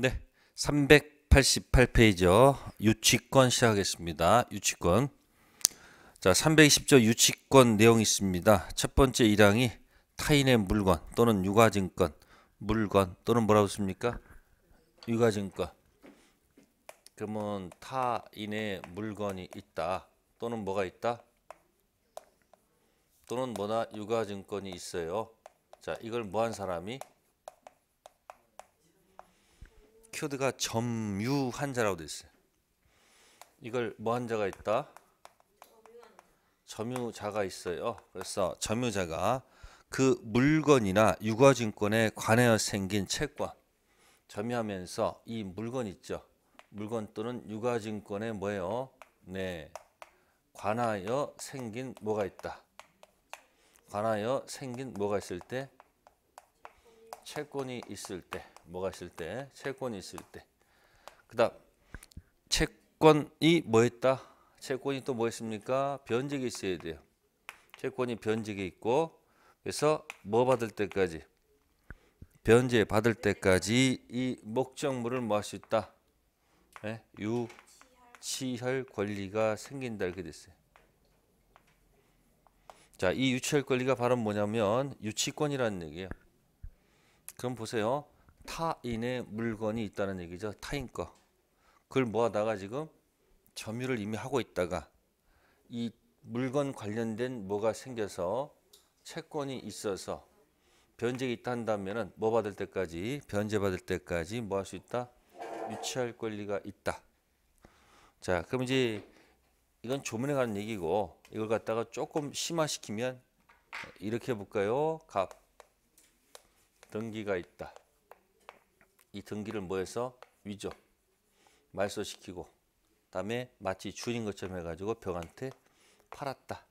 네. 388페이지요. 유치권 시작하겠습니다. 유치권. 자, 320조 유치권 내용이 있습니다. 첫 번째 1항이 타인의 물건 또는 유가증권, 물건 또는 뭐라고 씁니까? 유가증권. 그러면 타인의 물건이 있다 또는 뭐가 있다? 또는 뭐나 유가증권이 있어요. 자, 이걸 뭐한 사람이 키워드가 점유 환자라고 돼 있어요. 이걸 뭐 환자가 있다? 점유자가 있어요. 그래서 점유자가 그 물건이나 유가증권에 관하여 생긴 채권 점유하면서 이 물건 있죠. 물건 또는 유가증권에 뭐예요? 네. 관하여 생긴 뭐가 있다. 관하여 생긴 뭐가 있을 때 채권이 있을 때 뭐가 있을 때? 채권이 있을 때. 그다음 채권이 뭐 했다? 채권이 또뭐 있습니까? 변제가 있어야 돼요. 채권이 변제가 있고 그래서 뭐 받을 때까지 변제 받을 때까지 이 목적물을 뭐할수 있다? 예? 유치할 권리가 생긴다 이렇게 됐어요. 자, 이 유치할 권리가 바로 뭐냐면 유치권이라는 얘기예요. 그럼 보세요. 타인의 물건이 있다는 얘기죠. 타인 거. 그걸 모아다가 지금 점유를 이미 하고 있다가 이 물건 관련된 뭐가 생겨서 채권이 있어서 변제가 있다 한다면뭐 받을 때까지 변제 받을 때까지 뭐 할 수 있다? 유치할 권리가 있다. 자, 그럼 이제 이건 조문에 관한 얘기고 이걸 갖다가 조금 심화시키면 이렇게 해 볼까요? 갑 등기가 있다. 이 등기를 뭐해서 위조 말소시키고 그다음에 마치 주인 것처럼 해가지고 병한테 팔았다.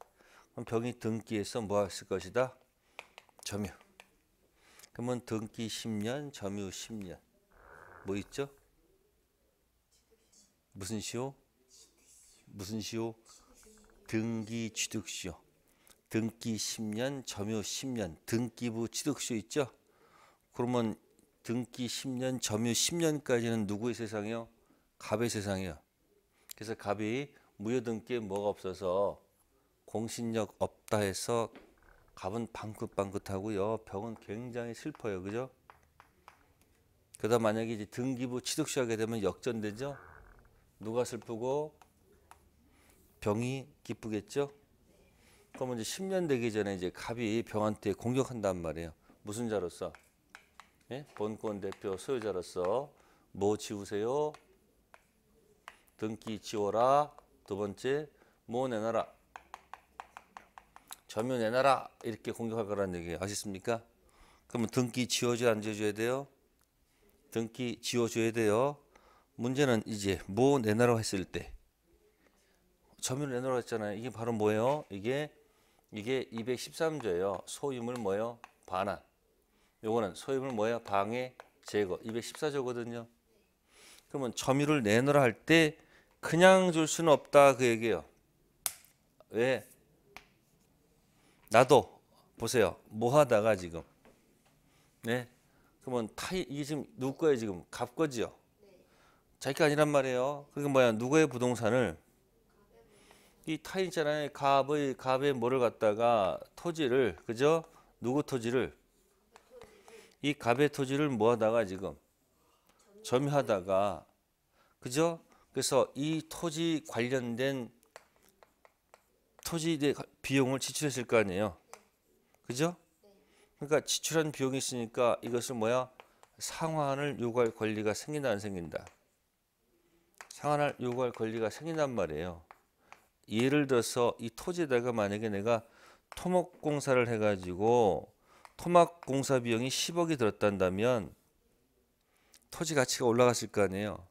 그럼 병이 등기에서 뭐 했을 것이다? 점유. 그러면 등기 10년, 점유 10년. 뭐 있죠? 무슨 시효? 무슨 시효? 등기 취득시효. 등기 10년, 점유 10년. 등기부 취득시효 있죠? 그러면 등기 10년, 점유 10년까지는 누구의 세상이요? 갑의 세상이요. 그래서 갑이 무효등기에 뭐가 없어서 공신력 없다 해서 갑은 방긋방긋하고요. 병은 굉장히 슬퍼요. 그죠? 그다 만약에 이제 등기부 취득시하게 되면 역전되죠? 누가 슬프고 병이 기쁘겠죠? 그러면 이제 10년 되기 전에 이제 갑이 병한테 공격한단 말이에요. 무슨 자로서? 예? 본권 대표 소유자로서 뭐 지우세요? 등기 지워라. 두 번째 뭐 내놔라. 점유 내놔라. 이렇게 공격할 거라는 얘기예요. 아셨습니까? 그러면 등기 지워줘야 안 지워줘야 돼요? 등기 지워줘야 돼요. 문제는 이제 뭐 내놔라 했을 때 점유를 내놔라 했잖아요. 이게 바로 뭐예요? 이게 이게 213조예요. 소유물 뭐예요? 반환. 요거는 소유물 뭐야? 방해 제거 214조거든요. 그러면 점유를 내놓으라 할 때 그냥 줄 수는 없다 그 얘기예요. 왜? 나도 보세요. 뭐 하다가 지금 네? 그러면 타이 이게 지금 누구 거예요 지금? 갑 거지요. 자기가 아니란 말이에요. 그게 그러니까 뭐야? 누구의 부동산을 이 타인 있잖아요. 갑의 갑의 뭐를 갖다가 토지를 그죠? 누구 토지를 이 갑의 토지를 뭐하다가 지금 점유하다가 그죠? 그래서 이 토지 관련된 토지 비용을 지출했을 거 아니에요. 그죠? 그러니까 지출한 비용이 있으니까 이것을 뭐야? 상환을 요구할 권리가 생긴다 안 생긴다. 상환을 요구할 권리가 생긴단 말이에요. 예를 들어서 이 토지에다가 만약에 내가 토목공사를 해가지고 토막 공사 비용이 10억이 들었단다면 토지 가치가 올라갔을 거 아니에요.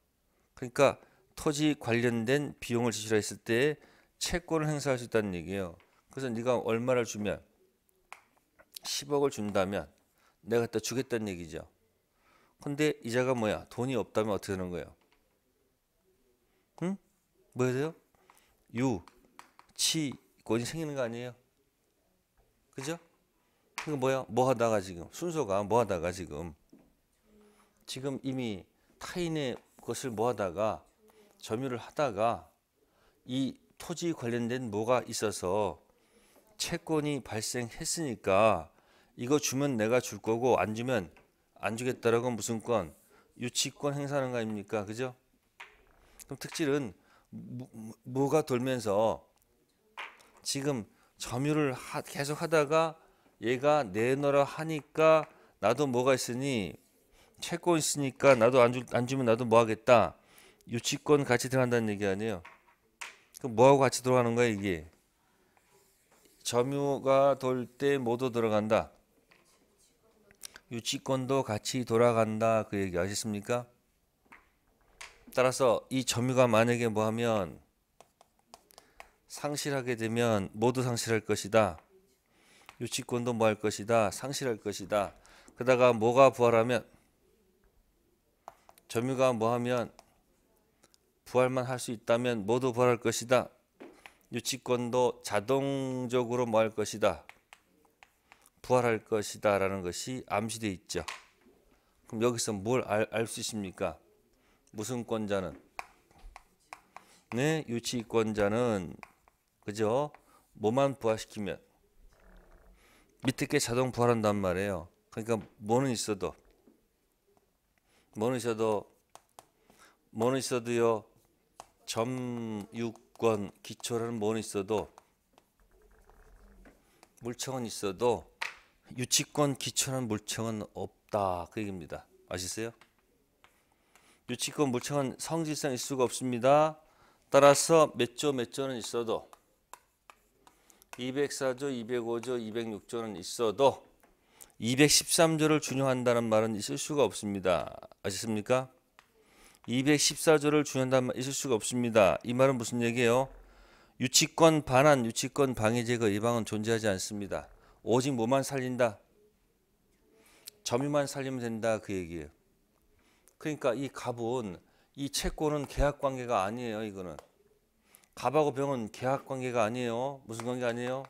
그러니까 토지 관련된 비용을 지시라 했을 때 채권을 행사할 수 있다는 얘기예요. 그래서 네가 얼마를 주면 10억을 준다면 내가 갖다 주겠다는 얘기죠. 근데 이자가 뭐야? 돈이 없다면 어떻게 되는 거예요? 응? 뭐 해야 돼요? 유치권이 그 생기는 거 아니에요? 그죠? 이거 그 뭐야? 뭐 하다가 지금 순서가 뭐 하다가 지금 지금 이미 타인의 것을 뭐 하다가 점유를 하다가 이 토지 관련된 뭐가 있어서 채권이 발생했으니까 이거 주면 내가 줄 거고 안 주면 안 주겠다라고 무슨 건 유치권 행사하는 거 아닙니까? 그죠? 그럼 특질은 뭐가 돌면서 지금 점유를 하, 계속 하다가 얘가 내놔라 하니까 나도 뭐가 있으니 채권 있으니까 나도 안, 주, 안 주면 나도 뭐 하겠다. 유치권 같이 들어간다는 얘기 아니에요. 그럼 뭐하고 같이 들어가는 거야 이게? 점유가 돌 때 모두 들어간다. 유치권도 같이 돌아간다 그 얘기 아셨습니까? 따라서 이 점유가 만약에 뭐하면 상실하게 되면 모두 상실할 것이다. 유치권도 뭐할 것이다 상실할 것이다 그다가 뭐가 부활하면 점유가 뭐하면 부활만 할 수 있다면 모두 부활할 것이다 유치권도 자동적으로 뭐 할 것이다 부활할 것이다 라는 것이 암시되어 있죠 그럼 여기서 뭘 알 수 있습니까 무슨 권자는 네 유치권자는 그죠 뭐만 부활시키면 밑에 게 자동 부활한단 말이에요. 그러니까 뭐는 있어도 뭐는 있어도 뭐는 있어도요. 점유권 기초라는 뭐는 있어도 물청은 있어도 유치권 기초라는 물청은 없다. 그 얘기입니다. 아시세요? 유치권 물청은 성질상 있을 수가 없습니다. 따라서 몇조몇 조는 있어도 204조, 205조, 206조는 있어도 213조를 준용한다는 말은 있을 수가 없습니다. 아셨습니까? 214조를 준용한다는 말 있을 수가 없습니다. 이 말은 무슨 얘기예요? 유치권 반환, 유치권 방해 제거 예방은 존재하지 않습니다. 오직 뭐만 살린다? 점유만 살리면 된다 그 얘기예요. 그러니까 이 갑은 이 채권은 계약 관계가 아니에요. 이거는 갑하고 병은 계약 관계가 아니에요. 무슨 관계 아니에요?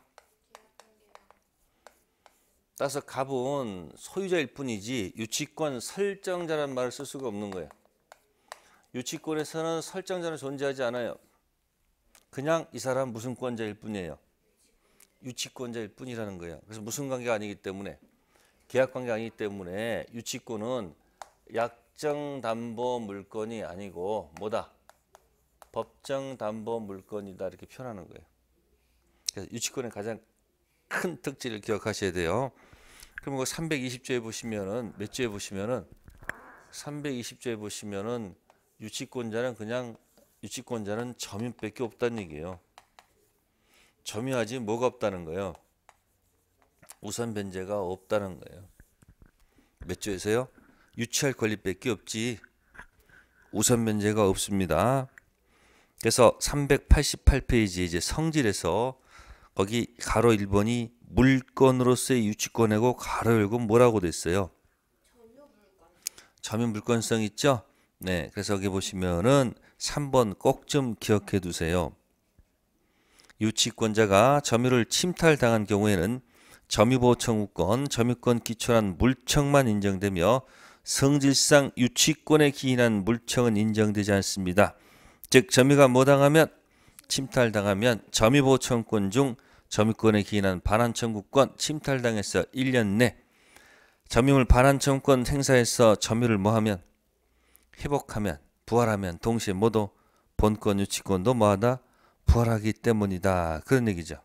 따라서 갑은 소유자일 뿐이지 유치권 설정자라 말을 쓸 수가 없는 거예요. 유치권에서는 설정자는 존재하지 않아요. 그냥 이 사람 무슨 권자일 뿐이에요. 유치권자일 뿐이라는 거예요. 그래서 무슨 관계가 아니기 때문에 계약 관계 아니기 때문에 유치권은 약정담보 물건이 아니고 뭐다? 법정 담보 물건이다 이렇게 표현하는 거예요. 그래서 유치권의 가장 큰 특질을 기억하셔야 돼요. 그럼 그 320조에 보시면은 몇 조에 보시면은 320조에 보시면은 유치권자는 그냥 유치권자는 점유밖에 없다는 얘기예요. 점유하지 뭐가 없다는 거예요. 우선 변제가 없다는 거예요. 몇 조에서요? 유치할 권리밖에 없지. 우선 변제가 없습니다. 그래서 388페이지 이제 성질에서 거기 가로 1번이 물건으로서의 유치권이고 가로 열고 뭐라고 됐어요? 점유 물건성 있죠? 네, 그래서 여기 보시면은 3번 꼭 좀 기억해 두세요. 유치권자가 점유를 침탈당한 경우에는 점유보청구권 점유권 기초란 물청만 인정되며 성질상 유치권에 기인한 물청은 인정되지 않습니다. 즉 점유가 무당하면 침탈당하면 점유보청권 중 점유권에 기인한 반환청구권 침탈당해서 1년 내 점유물 반환청구권 행사해서 점유를 뭐하면 회복하면 부활하면 동시에 모두 본권 유치권도 뭐하다 부활하기 때문이다 그런 얘기죠.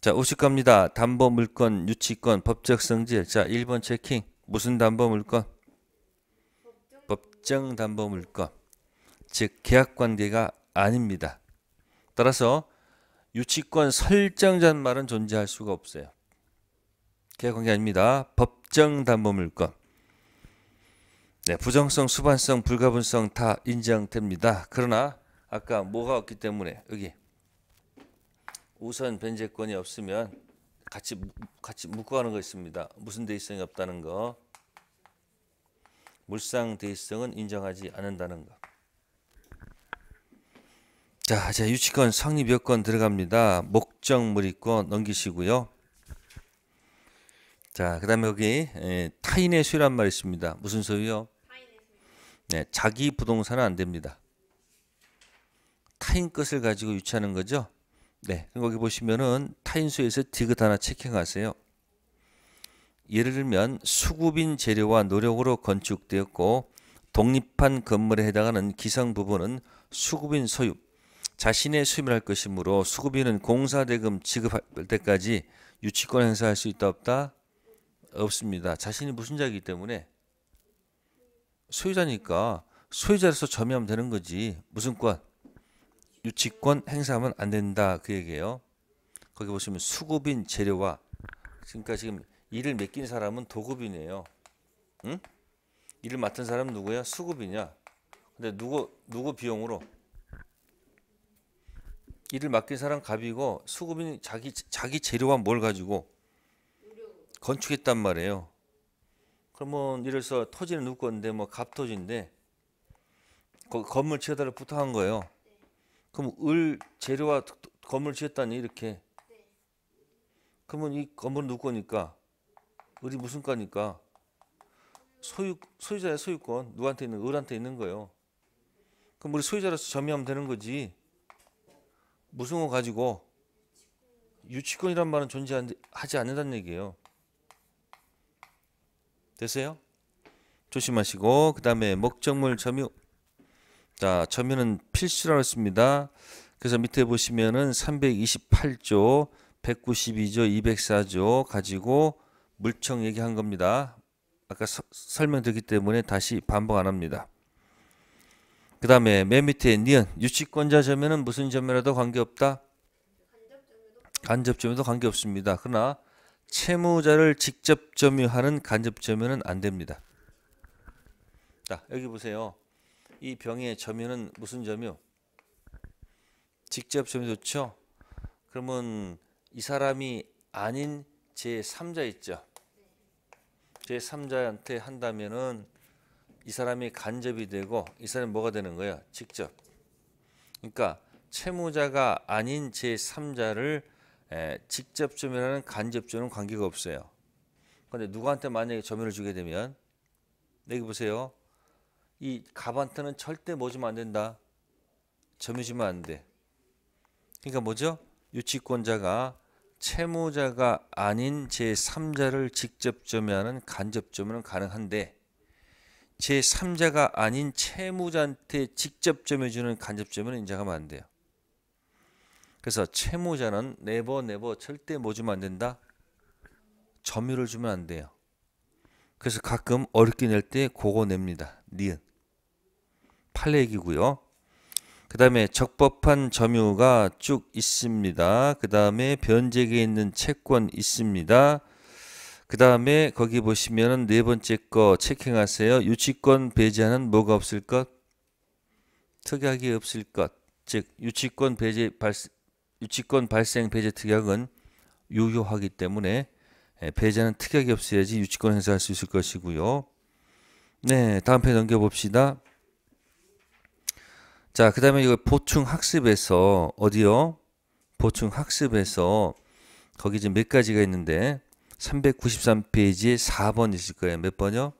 자 오십 갑니다. 담보 물권 유치권 법적 성질 자 1번 체킹 무슨 담보 물권 법정 담보 물건 즉 계약 관계가 아닙니다. 따라서 유치권 설정자 말은 존재할 수가 없어요. 계약 관계 아닙니다. 법정 담보물권. 네, 부정성, 수반성, 불가분성 다 인정됩니다. 그러나 아까 뭐가 없기 때문에 여기 우선 변제권이 없으면 같이 같이 묶어가는 거 있습니다. 무슨 대의성이 없다는 거, 물상 대의성은 인정하지 않는다는 거. 자, 이제 유치권 상립 여건 들어갑니다. 목적 물의권 넘기시고요. 자, 그다음에 여기 예, 타인의 수유란말이 있습니다. 무슨 소유요? 네, 자기 부동산은 안 됩니다. 타인 것을 가지고 유치하는 거죠. 네, 거기 보시면은 타인 수에서 디귿 하나 체킹하세요. 예를 들면 수급인 재료와 노력으로 건축되었고 독립한 건물에 해당하는 기상 부분은 수급인 소유 자신의 수임할 것이므로 수급인은 공사대금 지급할 때까지 유치권 행사할 수 있다 없다 없습니다. 자신이 무슨자이기 때문에 소유자니까 소유자로서 점유하면 되는 거지 무슨 권 유치권 행사하면 안 된다 그 얘기예요. 거기 보시면 수급인 재료와 그러니까 지금 일을 맡긴 사람은 도급인이에요. 응? 일을 맡은 사람은 누구야? 수급이냐? 근데 누구 누구 비용으로? 이를 맡긴 사람 갑이고 수급인 자기 자기 재료와 뭘 가지고 건축했단 말이에요. 그러면 이래서 토지는 누구 건데 뭐 갑토지인데 거, 건물 지어달라 부탁한 거예요. 네. 그럼 을 재료와 건물 지었다니 이렇게. 네. 그러면 이 건물 누구 거니까 을이 무슨 거니까 소유 소유자의 소유권 누구한테 있는 을한테 있는 거예요. 그럼 우리 소유자로서 점유하면 되는 거지. 무승호 가지고 유치권이란 말은 존재하지 않는다는 얘기예요. 됐어요? 조심하시고 그 다음에 목적물 점유 자 점유는 필수라고 했습니다. 그래서 밑에 보시면은 328조 192조 204조 가지고 물청 얘기한 겁니다. 아까 서, 설명드렸기 때문에 다시 반복 안 합니다. 그 다음에 맨 밑에 니은 유치권자점에는 무슨 점이라도 관계없다. 간접점에도 관계없습니다. 그러나 채무자를 직접 점유하는 간접점유는 안 됩니다. 자 여기 보세요. 이 병의 점유는 무슨 점유? 직접 점유 좋죠. 그러면 이 사람이 아닌 제 3자 있죠. 제 3자한테 한다면은 이 사람이 간접이 되고 이 사람이 뭐가 되는 거예요? 직접. 그러니까 채무자가 아닌 제3자를 직접점이라는 간접점은 관계가 없어요. 그런데 누구한테 만약에 점유를 주게 되면 여기 보세요. 이 갑한테는 절대 뭐 주면 안 된다. 점유 주면 안 돼. 그러니까 뭐죠? 유치권자가 채무자가 아닌 제3자를 직접 점유하는 간접점유는 가능한데 제3자가 아닌 채무자한테 직접 점해주는 간접점은 인정하면 안 돼요. 그래서 채무자는 네버 네버 절대 뭐 주면 안 된다. 점유를 주면 안 돼요. 그래서 가끔 어렵게 낼 때 고거 냅니다. 니은. 팔레기고요. 그 다음에 적법한 점유가 쭉 있습니다. 그 다음에 변제기에 있는 채권 있습니다. 그 다음에 거기 보시면은 네 번째 거 체킹하세요. 유치권 배제하는 뭐가 없을 것? 특약이 없을 것. 즉 유치권 배제 발 유치권 발생 배제 특약은 유효하기 때문에 예, 배제는 특약이 없어야지 유치권 행사할 수 있을 것이고요. 네, 다음 페이지 넘겨봅시다. 자, 그 다음에 이거 보충 학습에서 어디요? 보충 학습에서 거기 지금 몇 가지가 있는데 393페이지 4번 있을 거예요. 몇 번요?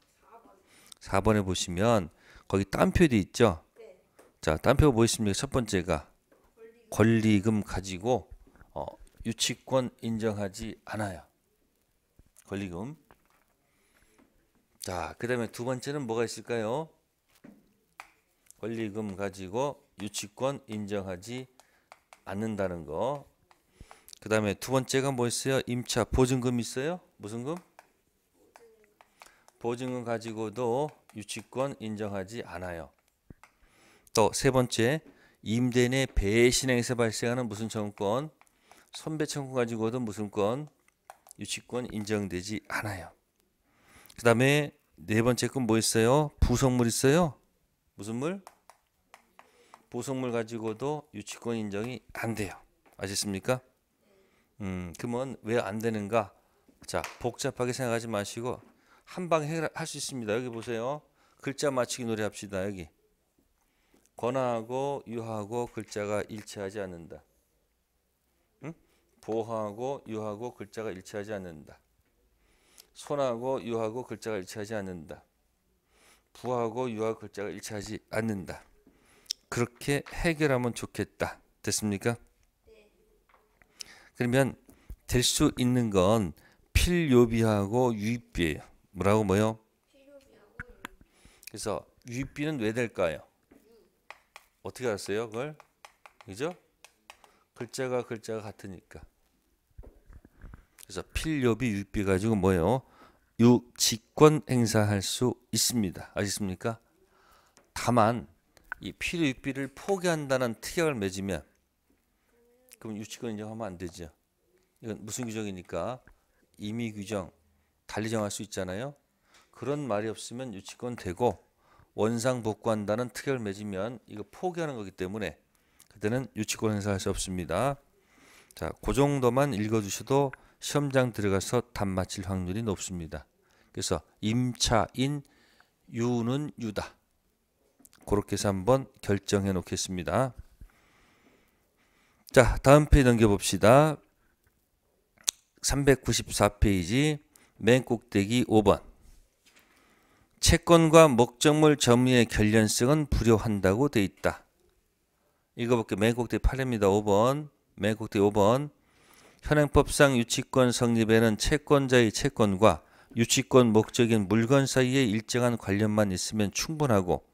4번. 4번에 보시면 거기 딴표도 있죠? 네. 자, 딴표 뭐 있습니까? 첫 번째가 권리금, 권리금 가지고 어, 유치권 인정하지 않아요. 권리금. 자, 그 다음에 두 번째는 뭐가 있을까요? 권리금 가지고 유치권 인정하지 않는다는 거. 그 다음에 두 번째가 뭐 있어요? 임차 보증금 있어요? 무슨 금? 보증금 가지고도 유치권 인정하지 않아요. 또 세 번째 임대 내 배신행에서 발생하는 무슨 청구권? 선배 청구 가지고도 무슨 권? 유치권 인정되지 않아요. 그 다음에 네 번째 건 뭐 있어요? 부속물 있어요? 무슨 물? 부속물 가지고도 유치권 인정이 안 돼요. 아셨습니까? 음, 그러면 왜 안 되는가? 자, 복잡하게 생각하지 마시고 한 방 해결할 수 있습니다. 여기 보세요. 글자 맞추기 노래 합시다. 여기. 권하고 유하고 글자가 일치하지 않는다. 응? 보하고 유하고 글자가 일치하지 않는다. 손하고 유하고 글자가 일치하지 않는다. 부하고 유하 글자가 일치하지 않는다. 그렇게 해결하면 좋겠다. 됐습니까? 그러면 될 수 있는 건 필요비하고 유입비예요. 뭐라고 뭐요? 그래서 유입비는 왜 될까요? 어떻게 알았어요? 그걸? 그죠? 글자가 글자가 같으니까. 그래서 필요비 유입비 가지고 뭐요유 직권 행사할 수 있습니다. 아셨습니까? 다만 이 필요비를 포기한다는 특약을 맺으면 그럼 유치권 인정하면 안 되죠. 이건 무슨 규정이니까 임의 규정 달리 정할 수 있잖아요. 그런 말이 없으면 유치권 되고 원상 복구한다는 특열 맺으면 이거 포기하는 거기 때문에 그때는 유치권 행사할 수 없습니다. 자, 그 정도만 읽어주셔도 시험장 들어가서 답 맞힐 확률이 높습니다. 그래서 임차인 유는 유다. 그렇게 해서 한번 결정해 놓겠습니다. 자, 다음 페이지 넘겨봅시다. 394페이지 맨 꼭대기 5번 채권과 목적물 점유의 결련성은 불효한다고 돼 있다. 읽어볼게요. 맨 꼭대기 8입니다. 5번 맨 꼭대기 5번 현행법상 유치권 성립에는 채권자의 채권과 유치권 목적인 물건 사이에 일정한 관련만 있으면 충분하고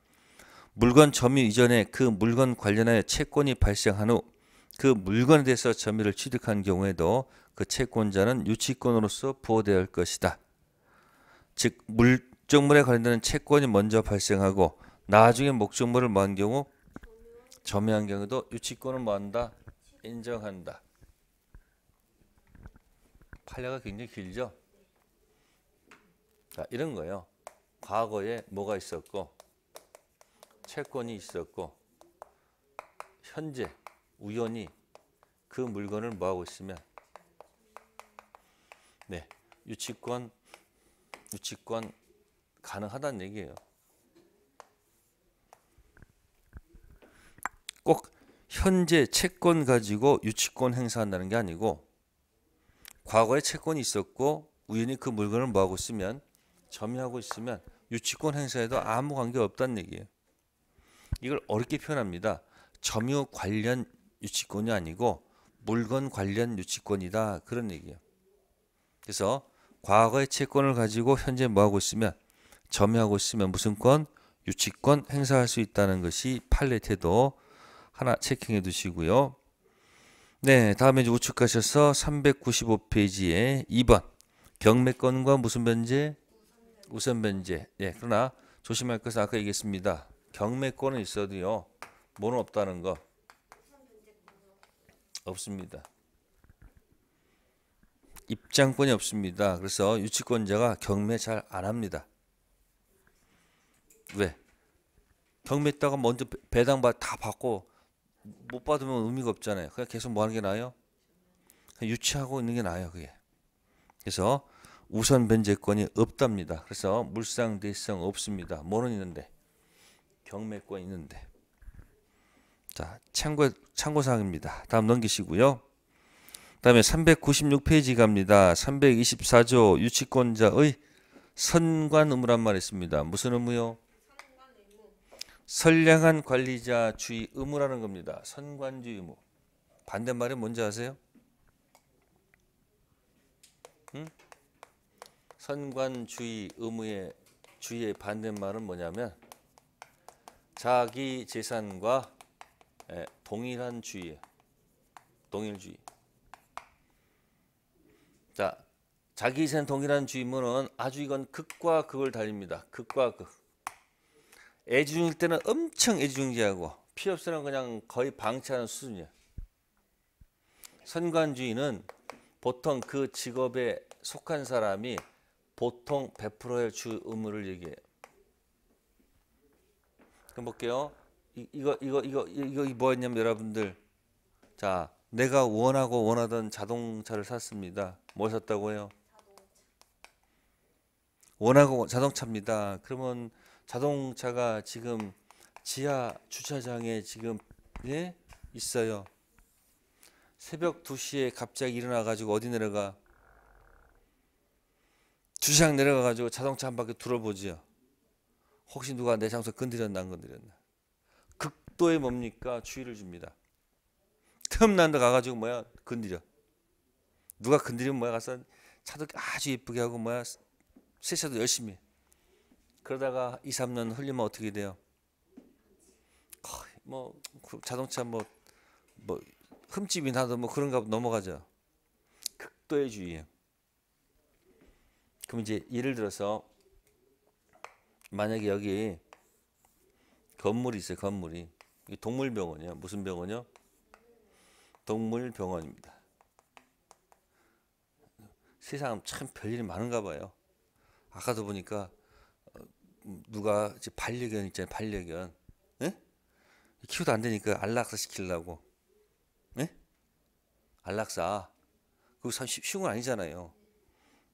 물건 점유 이전에 그 물건 관련하여 채권이 발생한 후그 물건에 대해서 점유를 취득한 경우에도 그 채권자는 유치권으로서 부호되어 야할 것이다. 즉물적물에관련된 채권이 먼저 발생하고 나중에 목적물을 모한 경우 점유한 경우도 유치권을 모한다 인정한다. 판례가 굉장히 길죠. 자, 이런 거예요. 과거에 뭐가 있었고 채권이 있었고 현재 우연히 그 물건을 뭐하고 있으면 네 유치권 유치권 가능하다는 얘기예요. 꼭 현재 채권 가지고 유치권 행사한다는 게 아니고 과거에 채권이 있었고 우연히 그 물건을 뭐하고 쓰면 점유하고 있으면 유치권 행사에도 아무 관계 없다는 얘기예요. 이걸 어렵게 표현합니다. 점유 관련 유치권이 아니고 물건 관련 유치권이다 그런 얘기예요. 그래서 과거의 채권을 가지고 현재 뭐 하고 있으면 점유하고 있으면 무슨 권 유치권 행사할 수 있다는 것이 판례 태도 하나 체킹해 두시고요. 네, 다음에 이제 우측 가셔서 395페이지에 2번 경매권과 무슨 변제? 우선 변제. 예, 그러나 조심할 것은 아까 얘기했습니다. 경매권은 있어도요. 뭐는 없다는 거. 없습니다. 입장권이 없습니다. 그래서 유치권자가 경매 잘 안 합니다. 왜? 경매했다가 먼저 배당 다 받고 못 받으면 의미가 없잖아요. 그냥 계속 뭐 하는 게 나아요? 유치하고 있는 게 나아요, 그게. 그래서 우선 변제권이 없답니다. 그래서 물상 대성 없습니다. 뭐는 있는데? 경매권 있는데. 자, 참고 참고사항입니다. 다음 넘기시고요. 다음에 396페이지 갑니다. 324조 유치권자의 선관 의무란 말 있습니다. 무슨 의무요? 선량한 관리자 주의 의무라는 겁니다. 선관주의 의무. 반대말이 뭔지 아세요? 응? 선관주의 의무의 주의의 반대말은 뭐냐면 자기 재산과 예, 동일한 주의 동일주의. 자, 자기 센 동일한 주의문은 아주 이건 극과 극을 달립니다. 극과 극. 애지중일 때는 엄청 애지중지하고 필요 없으면 그냥 거의 방치하는 수준이야. 선관주의는 보통 그 직업에 속한 사람이 보통 100%의 주 의무를 얘기해요. 그럼 볼게요. 이거 이거 이거 이거 뭐였냐면 여러분들 자 내가 원하고 원하던 자동차를 샀습니다. 뭘 샀다고요? 원하고 자동차입니다. 그러면 자동차가 지금 지하 주차장에 지금 예? 있어요. 새벽 2시에 갑자기 일어나 가지고 어디 내려가? 주차장 내려가 가지고 자동차 한 바퀴 둘어보지요. 혹시 누가 내 장소 건드렸나 안 건드렸나? 백도에 뭡니까? 추위를 줍니다. 틈난 데 가가지고 뭐야? 건드려. 누가 건드리면 뭐야? 가서 차도 아주 예쁘게 하고 뭐야? 세차도 열심히. 그러다가 2, 3년 흘리면 어떻게 돼요? 뭐 자동차 뭐, 뭐 흠집이 나도 뭐 그런가 넘어가죠. 극도의 주의 그럼 이제 예를 들어서 만약에 여기 건물이 있어요. 건물이 이 동물병원이야. 무슨 병원이요? 동물병원입니다. 세상 참 별일이 많은가 봐요. 아까도 보니까 어, 누가 반려견 있잖아요. 반려견. 에? 예? 키우도안 되니까 안락사 시키려고. 에? 예? 안락사. 그거 참 쉬운 건 아니잖아요.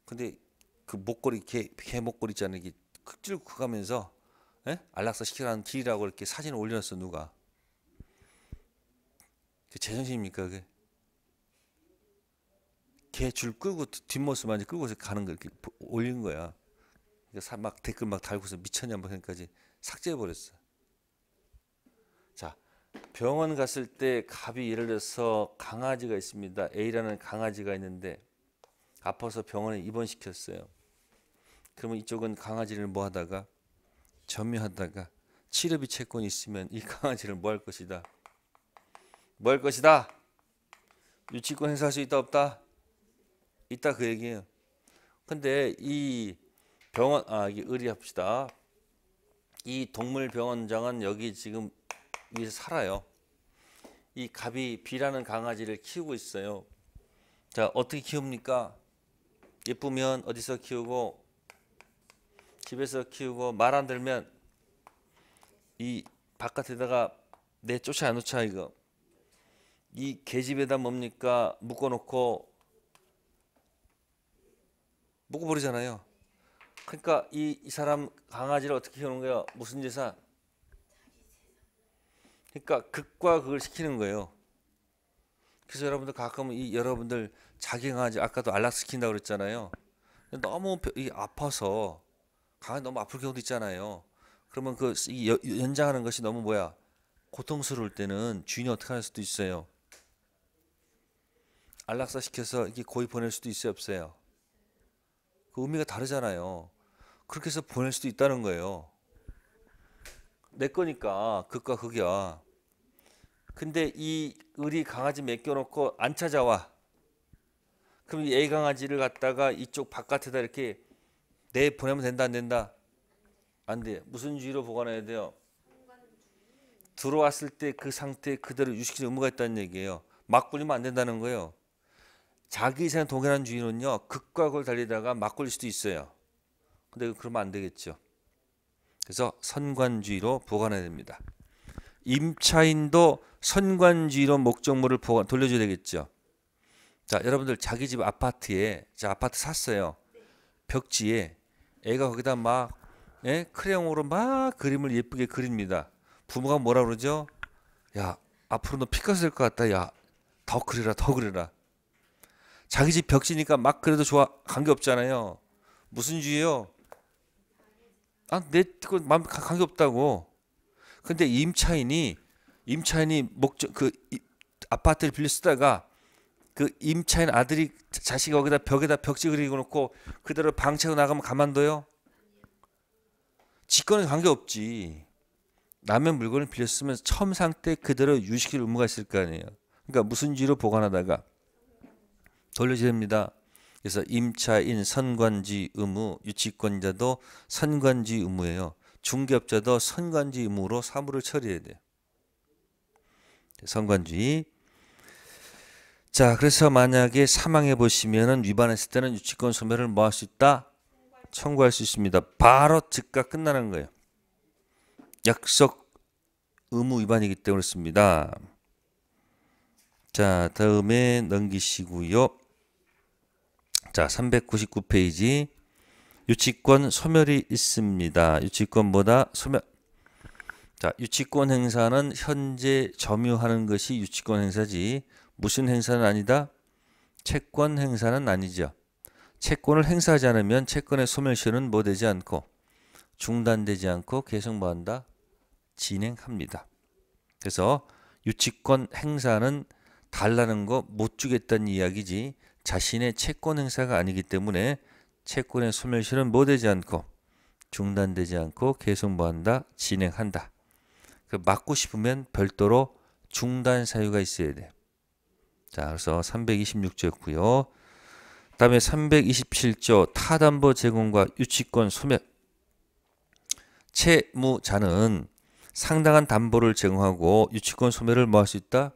근데 그 목걸이 개, 개 목걸이 있잖아요. 이게 흙질 그 고 그 가면서 에? 예? 안락사 시키라는 길이라고 이렇게 사진을 올려놨어 누가. 그 제정신입니까? 그게? 줄 끄고 뒷모습 완전 끄고서 가는 거 이렇게 올린 거야. 그러니까 막 댓글 막 달고서 미쳤냐 뭐 그까지 삭제해 버렸어. 자, 병원 갔을 때 갑이 예를 들어서 강아지가 있습니다. A라는 강아지가 있는데 아파서 병원에 입원시켰어요. 그러면 이쪽은 강아지를 뭐 하다가 점유하다가 치료비 채권이 있으면 이 강아지를 뭐 할 것이다. 뭐할 것이다? 유치권 행사할 수 있다 없다? 있다 그 얘기예요. 근데 이 병원 아 이게 의리합시다. 이 동물 병원장은 여기 지금 위에 살아요. 이 갑이 비라는 강아지를 키우고 있어요. 자 어떻게 키웁니까? 예쁘면 어디서 키우고 집에서 키우고 말 안 들면 이 바깥에다가 내 쫓아 안 놓자 이거 이 계집에다 뭡니까 묶어놓고 묶어버리잖아요. 그러니까 이, 이 사람 강아지를 어떻게 키우는 거야? 무슨 제사? 그러니까 극과 극을 시키는 거예요. 그래서 여러분들 가끔 이 여러분들 자기 강아지 아까도 안락 시킨다 그랬잖아요. 너무 이 아파서 강아지 너무 아플 경우도 있잖아요. 그러면 그 연장하는 것이 너무 뭐야 고통스러울 때는 주인이 어떻게 할 수도 있어요. 안락사 시켜서 이렇게 고의 보낼 수도 있어요, 없어요? 그 의미가 다르잖아요. 그렇게 해서 보낼 수도 있다는 거예요. 내 거니까 그과극야 근데 이 의리 강아지 맡겨놓고 안 찾아와. 그럼 이 A 강아지를 갖다가 이쪽 바깥에다 이렇게 내 보내면 된다 안 된다? 안 돼. 무슨 주의로 보관해야 돼요? 들어왔을 때 그 상태 그대로 유지키는 의무가 있다는 얘기예요. 막 굴리면 안 된다는 거예요. 자기 이상 동일한 주인은요 극과 극을 달리다가 막 걸릴 수도 있어요. 근데 그러면 안 되겠죠. 그래서 선관주의로 보관해야 됩니다. 임차인도 선관주의로 목적물을 보관, 돌려줘야 되겠죠. 자, 여러분들 자기 집 아파트에 자 아파트 샀어요. 벽지에 애가 거기다 막 예? 크레용으로 막 그림을 예쁘게 그립니다. 부모가 뭐라 그러죠? 야 앞으로 너 피카소일 것 같다. 야 더 그리라 더 그리라. 자기 집 벽지니까 막 그래도 좋아 관계 없잖아요. 무슨 주의요? 아 내 그거 마음 관계 없다고. 근데 임차인이 임차인이 목적 그 이, 아파트를 빌려 쓰다가 그 임차인 아들이 자식 이 거기다 벽에다 벽지 그리고 놓고 그대로 방치하고 나가면 가만둬요? 직권은 관계 없지. 남의 물건을 빌려 쓰면 처음 상태 그대로 유식일 의무가 있을 거 아니에요. 그러니까 무슨 주의로 보관하다가 돌려줘니다 그래서 임차인 선관지 의무 유치권자도 선관지 의무예요. 중개업자도 선관지 의무로 사물을 처리해야 돼요. 선관지 자 그래서 만약에 사망해 보시면은 위반했을 때는 유치권 소멸을 뭐 할 수 있다? 청구할 수 있습니다. 바로 즉각 끝나는 거예요. 약속 의무 위반이기 때문에 그렇습니다. 자 다음에 넘기시고요. 자, 399페이지. 유치권 소멸이 있습니다. 유치권보다 소멸 자, 유치권 행사는 현재 점유하는 것이 유치권 행사지 무슨 행사는 아니다. 채권 행사는 아니죠. 채권을 행사하지 않으면 채권의 소멸시효는 뭐 되지 않고 중단되지 않고 계속 뭐한다? 진행합니다. 그래서 유치권 행사는 달라는 거 못 주겠다는 이야기지 자신의 채권 행사가 아니기 때문에 채권의 소멸실는뭐 되지 않고 중단되지 않고 계속 뭐한다 진행한다. 그 막고 싶으면 별도로 중단 사유가 있어야 돼. 자, 그래서 326조였고요. 다음에 327조 타담보 제공과 유치권 소멸. 채무자는 상당한 담보를 제공하고 유치권 소멸을 뭐 할 수 있다?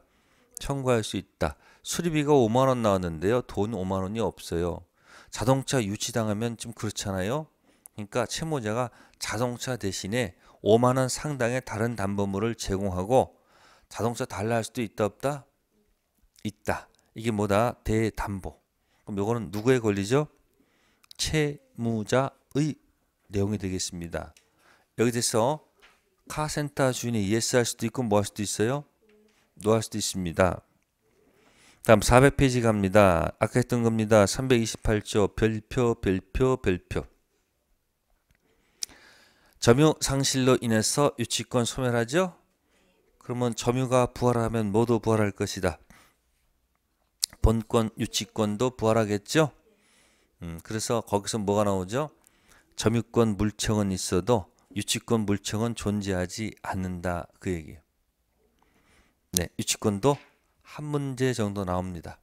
청구할 수 있다. 수리비가 5만 원 나왔는데요. 돈 5만 원이 없어요. 자동차 유치당하면 좀 그렇잖아요. 그러니까 채무자가 자동차 대신에 5만 원 상당의 다른 담보물을 제공하고 자동차 달라 할 수도 있다 없다? 있다. 이게 뭐다? 대담보. 그럼 이거는 누구의 권리죠? 채무자의 내용이 되겠습니다. 여기 대해서 카센터 주인이 e s 뭐 할 수도 있고 뭐 할 수도 있어요? 놓할 수도 있습니다. 다음 400페이지 갑니다. 아까 했던 겁니다. 328조 별표 별표 별표 점유 상실로 인해서 유치권 소멸하죠? 그러면 점유가 부활하면 모두 부활할 것이다. 본권 유치권도 부활하겠죠? 음, 그래서 거기서 뭐가 나오죠? 점유권 물청은 있어도 유치권 물청은 존재하지 않는다 그 얘기예요. 네, 유치권도 한 문제 정도 나옵니다.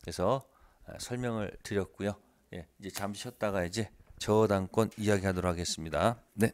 그래서 아, 설명을 드렸고요. 예, 이제 잠시 쉬었다가 이제 저당권 이야기하도록 하겠습니다. 네.